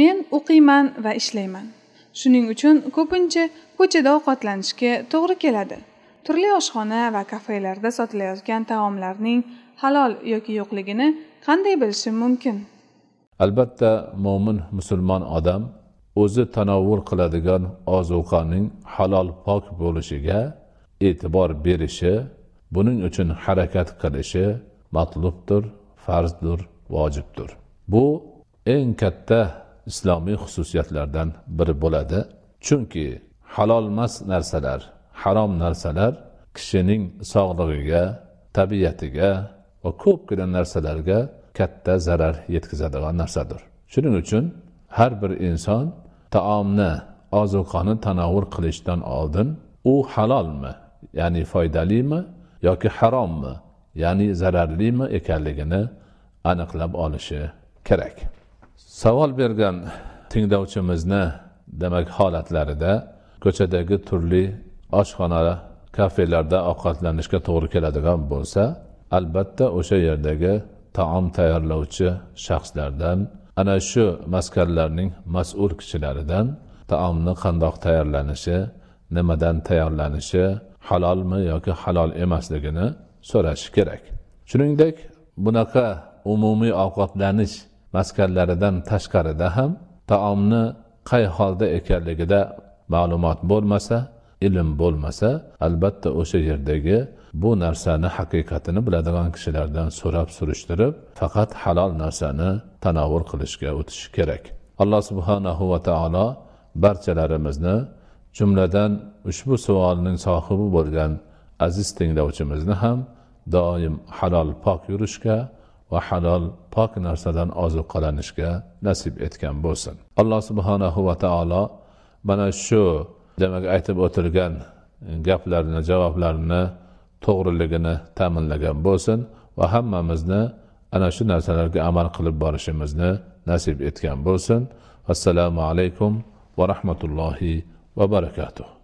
men o'qiyman va ishlayman shuning uchun ko'pincha ko'chada ovqatlanishga to'g'ri keladi turli oshxona va kafelarda sotilayotgan taomlarning halol yoki yo'qligini qanday bilishim mumkin albatta mo'min musulmon odam o'zi tanovvul qiladigan ozuqaning halol pok bo'lishiga e'tibor berishi buning uchun harakat qilishi matlubdir farzdir vojibdir bu eng katta islomiy xususiyatlardan biri bo'ladi chunki halolmas narsalar harom narsalar kishining sog'lig'iga tabiatiga va ko'pgina narsalarga katta zarar yetkazadigan narsadir shuning uchun har bir inson taomni ozuqani tanovvul qilishdan oldin u halolmi ya'ni foydalimi yoki harommi ya'ni zararlimi ekanligini aniqlab olishi kerak savol bergan tinglovchimizni demak holatlarida ko'chadagi turli oshxona kafelarda ovqatlanishga to'g'ri keladigan bo'lsa albatta o'sha yerdagi taom tayyorlovchi shaxslardan ana shu maskanlarning mas'ul kishilaridan taomni qandoq tayyorlanishi nimadan tayyorlanishi halolmi yoki halol emasligini so'rashi kerak shuningdek bunaqa umumiy ovqatlanish maskanlaridan tashqarida ham taomni qay holda ekanligida ma'lumot bo'lmasa ilm bo'lmasa albatta o'sha yerdagi bu narsani haqiqatini biladigan kishilardan so'rab surishtirib faqat halol narsani tanovul qilishga o'tish kerak alloh subhanahu va taolo barchalarimizni jumladan ushbu savolning sohibi bo'lgan aziz tinglovchimizni ham doim halol pok yurishga va halol pok narsadan ozuqalanishga nasib etgan bo'lsin alloh subhanahu va taolo mana shu demak aytib o'tilgan gaplarni javoblarni to'g'riligini ta'minlagan bo'lsin va hammamizni ana shu narsalarga amal qilib borishimizni nasib etgan bo'lsin assalomu alaykum va rahmatullohi va barakatuh